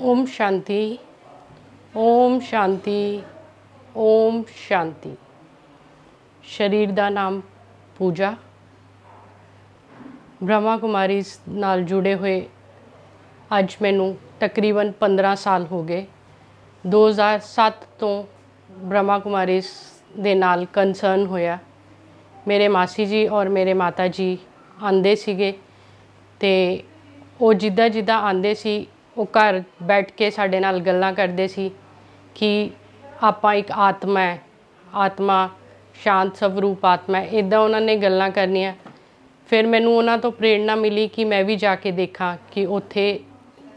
ओम शांति ओम शांति ओम शांति ਸਰੀਰ ਦਾ ਨਾਮ ਪੂਜਾ ਬ੍ਰਹਮਾ ਕੁਮਾਰੀ ਨਾਲ ਜੁੜੇ ਹੋਏ ਅੱਜ ਮੈਨੂੰ ਤਕਰੀਬਨ 15 ਸਾਲ ਹੋ ਗਏ 2007 ਤੋਂ ਬ੍ਰਹਮਾ ਕੁਮਾਰੀ ਦੇ ਨਾਲ ਕਨਸਰਨ ਹੋਇਆ ਮੇਰੇ ਮਾਸੀ ਜੀ ਔਰ ਮੇਰੇ ਮਾਤਾ ਜੀ ਆਂਦੇ ਸੀਗੇ ਤੇ ਉਹ ਜਿੱਦਾਂ ਜਿੱਦਾਂ ਆਂਦੇ ਸੀ ਉਹ ਘਰ ਬੈਠ ਕੇ ਸਾਡੇ ਨਾਲ ਗੱਲਾਂ ਕਰਦੇ ਸੀ ਕਿ ਆਪਾਂ ਇੱਕ ਆਤਮਾ ਹੈ ਆਤਮਾ ਸ਼ਾਂਤ ਸਵਰੂਪ ਆਤਮਾ ਇਦਾਂ ਉਹਨਾਂ ਨੇ ਗੱਲਾਂ ਕਰਨੀਆਂ ਫਿਰ ਮੈਨੂੰ ਉਹਨਾਂ ਤੋਂ ਪ੍ਰੇਰਣਾ ਮਿਲੀ ਕਿ ਮੈਂ ਵੀ ਜਾ ਕੇ ਦੇਖਾਂ ਕਿ ਉੱਥੇ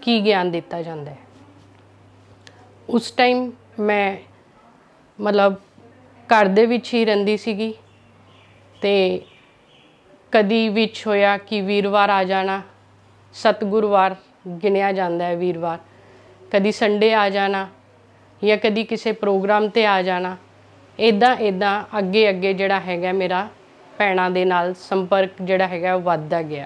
ਕੀ ਗਿਆਨ ਦਿੱਤਾ ਜਾਂਦਾ ਹੈ ਉਸ ਟਾਈਮ ਮੈਂ ਮਤਲਬ ਘਰ ਦੇ ਵਿੱਚ ਹੀ ਰਹਿੰਦੀ ਸੀਗੀ ਤੇ ਕਦੀ ਵਿੱਚ ਹੋਇਆ ਕਿ ਵੀਰਵਾਰ ਆ ਜਾਣਾ ਸਤਗੁਰਵਾਰ ਗਿਣਿਆ ਜਾਂਦਾ ਹੈ ਵੀਰਵਾਰ ਕਦੀ ਸੰਡੇ ਆ ਜਾਣਾ ਜਾਂ ਕਦੀ ਕਿਸੇ ਪ੍ਰੋਗਰਾਮ ਤੇ ਆ ਜਾਣਾ ਇਦਾਂ ਇਦਾਂ ਅੱਗੇ ਅੱਗੇ ਜਿਹੜਾ ਹੈਗਾ ਮੇਰਾ ਪੈਣਾ ਦੇ ਨਾਲ ਸੰਪਰਕ ਜਿਹੜਾ ਹੈਗਾ ਉਹ ਵੱਧਦਾ ਗਿਆ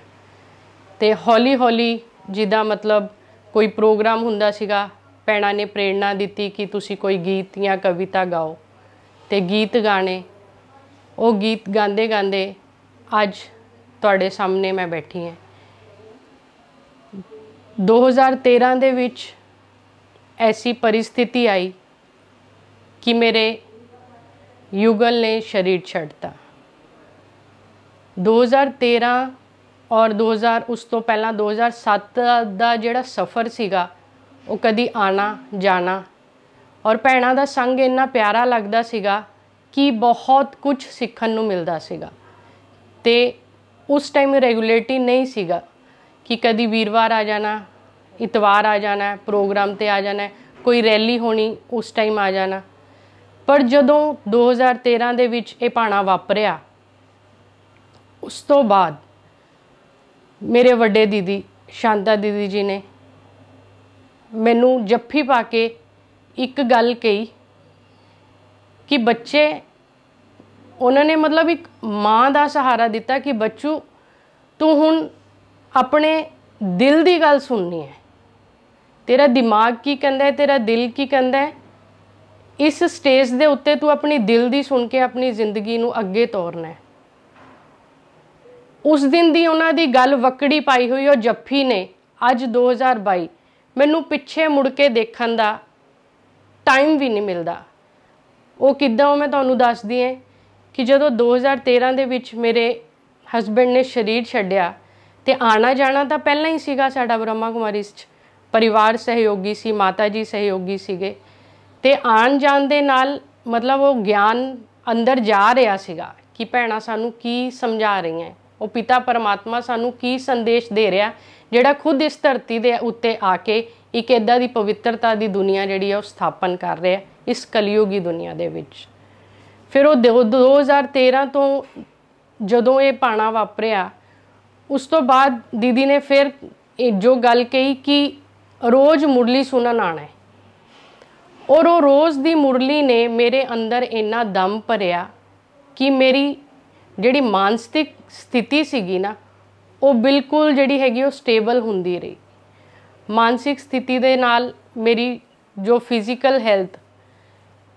ਤੇ ਹੌਲੀ ਹੌਲੀ ਜਿੱਦਾਂ ਮਤਲਬ ਕੋਈ ਪ੍ਰੋਗਰਾਮ ਹੁੰਦਾ ਸੀਗਾ ਪੈਣਾ ਨੇ ਪ੍ਰੇਰਣਾ ਦਿੱਤੀ ਕਿ ਤੁਸੀਂ ਕੋਈ ਗੀਤ ਜਾਂ ਕਵਿਤਾ ਗਾਓ ਤੇ ਗੀਤ ਗਾਣੇ ਉਹ ਗੀਤ ਗਾਉਂਦੇ ਗਾਉਂਦੇ ਅੱਜ ਤੁਹਾਡੇ ਸਾਹਮਣੇ ਮੈਂ ਬੈਠੀ ਹਾਂ 2013 ਦੇ ਵਿੱਚ ਐਸੀ ਪਰਿਸਥਿਤੀ ਆਈ ਕਿ ਮੇਰੇ ਯੁਗਲ ਨੇ ਸ਼ਰੀਰ ਛੱਡਤਾ 2013 ਔਰ 2000 ਉਸ ਤੋਂ ਪਹਿਲਾਂ 2007 ਦਾ ਜਿਹੜਾ ਸਫ਼ਰ ਸੀਗਾ ਉਹ ਕਦੀ ਆਣਾ ਜਾਣਾ ਔਰ ਭੈਣਾਂ ਦਾ ਸੰਗ ਇੰਨਾ ਪਿਆਰਾ ਲੱਗਦਾ ਸੀਗਾ ਕਿ ਬਹੁਤ ਕੁਝ ਸਿੱਖਣ ਨੂੰ ਮਿਲਦਾ ਸੀਗਾ ਤੇ ਉਸ ਟਾਈਮ ਰੈਗੂਲੇਟੀ ਨਹੀਂ ਸੀਗਾ ਕਿ ਕਦੀ ਵੀਰਵਾਰ ਆ ਜਾਣਾ ਇਤਵਾਰ ਆ ਜਾਣਾ ਪ੍ਰੋਗਰਾਮ ਤੇ ਆ ਜਾਣਾ ਕੋਈ ਰੈਲੀ ਹੋਣੀ ਉਸ ਟਾਈਮ ਆ ਜਾਣਾ ਪਰ ਜਦੋਂ 2013 ਦੇ ਵਿੱਚ ਇਹ ਪਾਣਾ ਵਾਪਰਿਆ ਉਸ ਤੋਂ ਬਾਅਦ ਮੇਰੇ ਵੱਡੇ ਦੀਦੀ ਸ਼ਾਂਤਾ ਦੀਦੀ ਜੀ ਨੇ ਮੈਨੂੰ ਜੱਫੀ ਪਾ ਕੇ ਇੱਕ ਗੱਲ ਕਹੀ ਕਿ ਬੱਚੇ ਉਹਨਾਂ ਨੇ ਮਤਲਬ ਇੱਕ ਮਾਂ ਦਾ ਸਹਾਰਾ ਦਿੱਤਾ ਕਿ ਬੱਚੂ ਤੂੰ ਹੁਣ ਆਪਣੇ ਦਿਲ ਦੀ ਗੱਲ ਸੁਣਨੀ ਹੈ ਤੇਰਾ ਦਿਮਾਗ ਕੀ ਕਹਿੰਦਾ ਹੈ ਤੇਰਾ ਦਿਲ ਕੀ ਕਹਿੰਦਾ ਹੈ ਇਸ ਸਟੇਜ ਦੇ ਉੱਤੇ ਤੂੰ ਆਪਣੀ ਦਿਲ ਦੀ ਸੁਣ ਕੇ ਆਪਣੀ ਜ਼ਿੰਦਗੀ ਨੂੰ ਅੱਗੇ ਤੋਰਨਾ ਹੈ ਉਸ ਦਿਨ ਦੀ ਉਹਨਾਂ ਦੀ ਗੱਲ ਵਕੜੀ ਪਾਈ ਹੋਈ ਉਹ ਜੱਫੀ ਨੇ ਅੱਜ 2022 ਮੈਨੂੰ ਪਿੱਛੇ ਮੁੜ ਕੇ ਦੇਖਣ ਦਾ ਟਾਈਮ ਵੀ ਨਹੀਂ ਮਿਲਦਾ ਉਹ ਕਿੱਦਾਂ ਉਹ ਮੈਂ ਤੁਹਾਨੂੰ ਦੱਸਦੀ ਐ ਕਿ ਜਦੋਂ 2013 ਦੇ ਵਿੱਚ ਮੇਰੇ ਹਸਬੰਡ ਨੇ ਸ਼ਰੀਰ ਛੱਡਿਆ ਤੇ ਆਣਾ ਜਾਣਾ ਤਾਂ ਪਹਿਲਾਂ ਹੀ ਸੀਗਾ ਸਾਡਾ ਬ੍ਰਹਮਾ ਕੁਮਾਰੀ 'ਚ ਪਰਿਵਾਰ ਸਹਿਯੋਗੀ ਸੀ ਮਾਤਾ ਜੀ ਸਹਿਯੋਗੀ ਸੀਗੇ ਤੇ ਆਣ ਜਾਣ ਦੇ ਨਾਲ ਮਤਲਬ ਉਹ ਗਿਆਨ ਅੰਦਰ ਜਾ ਰਿਹਾ ਸੀਗਾ ਕਿ ਭੈਣਾ ਸਾਨੂੰ ਕੀ ਸਮਝਾ ਰਹੀਆਂ ਉਹ ਪਿਤਾ ਪਰਮਾਤਮਾ ਸਾਨੂੰ ਕੀ ਸੰਦੇਸ਼ ਦੇ ਰਿਹਾ ਜਿਹੜਾ ਖੁਦ ਇਸ ਧਰਤੀ ਦੇ ਉੱਤੇ ਆ ਕੇ ਇੱਕ ਐਦਾਂ ਦੀ ਪਵਿੱਤਰਤਾ ਦੀ ਦੁਨੀਆ ਜਿਹੜੀ ਹੈ ਉਹ ਸਥਾਪਨ ਕਰ ਰਿਹਾ ਇਸ ਕਲਯੁਗੀ ਦੁਨੀਆ ਦੇ ਵਿੱਚ ਫਿਰ ਉਹ 2013 ਤੋਂ ਜਦੋਂ ਇਹ ਪਾਣਾ ਵਾਪਰਿਆ ਉਸ ਤੋਂ ਬਾਅਦ ਦੀਦੀ ਨੇ ਫਿਰ ਜੋ ਗੱਲ ਕਹੀ ਕਿ ਰੋਜ਼ ਮੁਰਲੀ ਸੁਣਨ ਆਣਾ ਹੈ ਔਰ ਉਹ ਰੋਜ਼ ਦੀ ਮੁਰਲੀ ਨੇ ਮੇਰੇ ਅੰਦਰ ਇੰਨਾ ਦਮ ਭਰਿਆ ਕਿ ਮੇਰੀ ਜਿਹੜੀ ਮਾਨਸਿਕ ਸਥਿਤੀ ਸੀਗੀ ਨਾ ਉਹ ਬਿਲਕੁਲ ਜਿਹੜੀ ਹੈਗੀ ਉਹ ਸਟੇਬਲ ਹੁੰਦੀ ਰਹੀ ਮਾਨਸਿਕ ਸਥਿਤੀ ਦੇ ਨਾਲ ਮੇਰੀ ਜੋ ਫਿਜ਼ੀਕਲ ਹੈਲਥ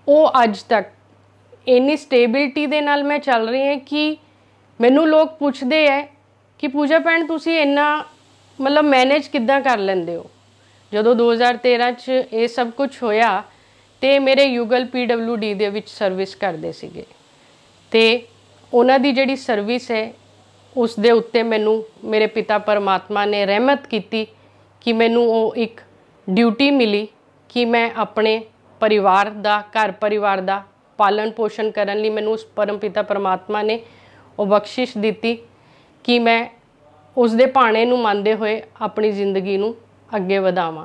ਉਹ ਅੱਜ ਤੱਕ ਇਨੀ ਸਟੇਬਿਲਟੀ ਦੇ ਨਾਲ ਮੈਂ ਚੱਲ ਰਹੀ ਹਾਂ ਕਿ ਮੈਨੂੰ ਲੋਕ ਪੁੱਛਦੇ ਐ ਕਿ ਪੂਜਾ ਭੈਣ ਤੁਸੀਂ ਇੰਨਾ ਮਤਲਬ ਮੈਨੇਜ ਕਿੱਦਾਂ ਕਰ ਲੈਂਦੇ ਹੋ ਜਦੋਂ 2013 ਚ ਇਹ ਸਭ ਕੁਝ ਹੋਇਆ ਤੇ ਮੇਰੇ ਯੂਗਲ ਪੀਡਬਲਯੂਡੀ ਦੇ ਵਿੱਚ ਸਰਵਿਸ ਕਰਦੇ ਸੀਗੇ ਤੇ ਉਹਨਾਂ ਦੀ ਜਿਹੜੀ ਸਰਵਿਸ ਹੈ ਉਸ ਦੇ ਉੱਤੇ ਮੈਨੂੰ ਮੇਰੇ ਪਿਤਾ ਪਰਮਾਤਮਾ ਨੇ ਰਹਿਮਤ ਕੀਤੀ ਕਿ ਮੈਨੂੰ ਉਹ ਇੱਕ ਡਿਊਟੀ ਮਿਲੀ ਕਿ ਮੈਂ ਆਪਣੇ ਪਰਿਵਾਰ ਦਾ ਘਰ ਪਰਿਵਾਰ ਦਾ ਪਾਲਣ ਪੋਸ਼ਣ ਕਰਨ ਲਈ ਮੈਨੂੰ ਉਸ ਪਰਮ ਪਿਤਾ ਪਰਮਾਤਮਾ ਨੇ ਉਹ ਬਖਸ਼ਿਸ਼ ਦਿੱਤੀ ਕਿ ਮੈਂ ਉਸ ਦੇ ਭਾਣੇ ਨੂੰ ਮੰਨਦੇ ਹੋਏ ਆਪਣੀ ਜ਼ਿੰਦਗੀ ਨੂੰ ਅੱਗੇ ਵਧਾਵਾਂ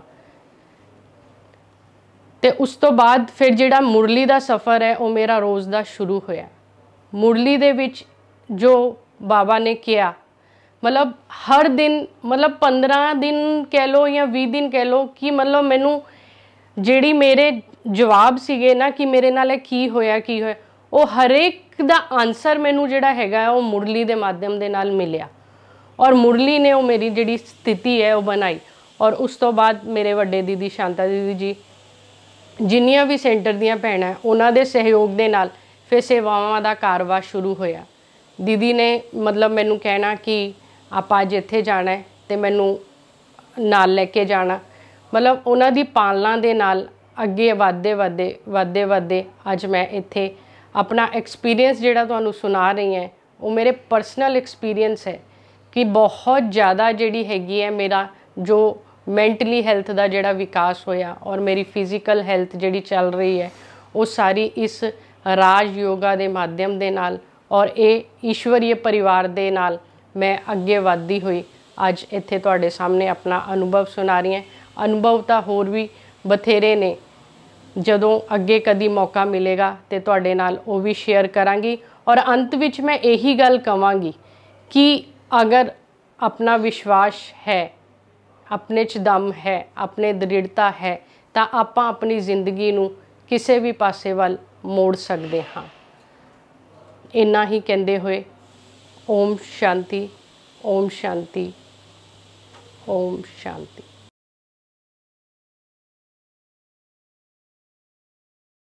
ਤੇ ਉਸ ਤੋਂ ਬਾਅਦ ਫਿਰ ਜਿਹੜਾ ਮੁਰਲੀ ਦਾ ਸਫ਼ਰ ਹੈ ਉਹ ਮੇਰਾ ਰੋਜ਼ ਦਾ ਸ਼ੁਰੂ ਹੋਇਆ ਮੁਰਲੀ ਦੇ ਵਿੱਚ ਜੋ ਬਾਬਾ ਨੇ ਕਿਹਾ ਮਤਲਬ ਹਰ ਦਿਨ ਮਤਲਬ 15 ਦਿਨ ਕਹਿ ਲੋ ਜਾਂ 20 ਦਿਨ ਕਹਿ ਲੋ ਕਿ ਮਤਲਬ ਮੈਨੂੰ ਜਿਹੜੀ ਮੇਰੇ ਜਵਾਬ ਸੀਗੇ ਨਾ ਕਿ ਮੇਰੇ ਨਾਲ ਇਹ ਕੀ ਹੋਇਆ ਕੀ ਹੋਇਆ ਉਹ ਹਰੇਕ ਦਾ ਆਨਸਰ ਮੈਨੂੰ ਜਿਹੜਾ ਹੈਗਾ ਉਹ ਮੁਰਲੀ ਦੇ ਮਾਧਿਅਮ ਦੇ ਨਾਲ ਮਿਲਿਆ ਔਰ ਮੁਰਲੀ ਨੇ ਉਹ ਮੇਰੀ ਜਿਹੜੀ ਸਥਿਤੀ ਹੈ ਉਹ ਬਣਾਈ ਔਰ ਉਸ ਤੋਂ ਬਾਅਦ ਮੇਰੇ ਵੱਡੇ ਦੀਦੀ ਸ਼ਾਂਤਾ ਦੀਦੀ ਜੀ ਜਿੰਨੀਆਂ ਵੀ ਸੈਂਟਰ ਦੀਆਂ ਭੈਣਾਂ ਉਹਨਾਂ ਦੇ ਸਹਿਯੋਗ ਦੇ ਨਾਲ ਫਿਰ ਸੇਵਾਵਾਂ ਦਾ ਕਾਰਵਾ ਸ਼ੁਰੂ ਹੋਇਆ ਦੀਦੀ ਨੇ ਮਤਲਬ ਮੈਨੂੰ ਕਹਿਣਾ ਕਿ ਆਪਾਂ ਅੱਜ ਇੱਥੇ ਜਾਣਾ ਹੈ ਤੇ ਮੈਨੂੰ ਨਾਲ ਲੈ ਕੇ ਜਾਣਾ ਮਤਲਬ ਉਹਨਾਂ ਦੀ ਪਾਲਣਾ ਦੇ ਨਾਲ ਅੱਗੇ ਵਧਦੇ ਵਧਦੇ ਵਧਦੇ ਵਧਦੇ ਅੱਜ ਮੈਂ ਇੱਥੇ ਆਪਣਾ ਐਕਸਪੀਰੀਅੰਸ ਜਿਹੜਾ ਤੁਹਾਨੂੰ ਸੁਣਾ ਰਹੀ ਹਾਂ ਉਹ ਮੇਰੇ ਪਰਸਨਲ ਐਕਸਪੀਰੀਅੰਸ ਹੈ ਕਿ ਬਹੁਤ ਜ਼ਿਆਦਾ ਜਿਹੜੀ ਹੈਗੀ ਹੈ ਮੇਰਾ ਜੋ ਮੈਂਟਲੀ ਹੈਲਥ ਦਾ ਜਿਹੜਾ ਵਿਕਾਸ ਹੋਇਆ ਔਰ ਮੇਰੀ ਫਿਜ਼ੀਕਲ ਹੈਲਥ ਜਿਹੜੀ ਚੱਲ ਰਹੀ ਹੈ ਉਹ ਸਾਰੀ ਇਸ ਰਾਜ ਯੋਗਾ ਦੇ ਮਾਧਿਅਮ ਦੇ ਨਾਲ ਔਰ ਇਹ ਈਸ਼ਵਰੀਏ ਪਰਿਵਾਰ ਦੇ ਨਾਲ ਮੈਂ ਅੱਗੇ ਵਧਦੀ ਹੋਈ ਅੱਜ ਇੱਥੇ ਤੁਹਾਡੇ ਸਾਹਮਣੇ ਆਪਣਾ ਅਨੁਭਵ ਸੁਣਾ ਰਹੀ ਹਾਂ ਅਨੁਭਵ ਤਾਂ ਹੋਰ ਵੀ ਬਥੇਰੇ ਨੇ ਜਦੋਂ ਅੱਗੇ ਕਦੀ ਮੌਕਾ ਮਿਲੇਗਾ ਤੇ ਤੁਹਾਡੇ ਨਾਲ ਉਹ ਵੀ ਸ਼ੇਅਰ ਕਰਾਂਗੀ ਔਰ ਅੰਤ ਵਿੱਚ ਮੈਂ ਇਹੀ ਗੱਲ ਕਵਾਂਗੀ ਕਿ ਅਗਰ ਆਪਣਾ ਵਿਸ਼ਵਾਸ ਹੈ ਆਪਣੇ 'ਚ ਦਮ ਹੈ ਆਪਣੇ ਦ੍ਰਿੜਤਾ ਹੈ ਤਾਂ ਆਪਾਂ ਆਪਣੀ ਜ਼ਿੰਦਗੀ ਨੂੰ ਕਿਸੇ ਵੀ ਪਾਸੇ ਵੱਲ ਮੋੜ ਸਕਦੇ ਹਾਂ ਇੰਨਾ ਹੀ ਕਹਿੰਦੇ ਹੋਏ ਓਮ ਸ਼ਾਂਤੀ ਓਮ ਸ਼ਾਂਤੀ ਓਮ ਸ਼ਾਂਤੀ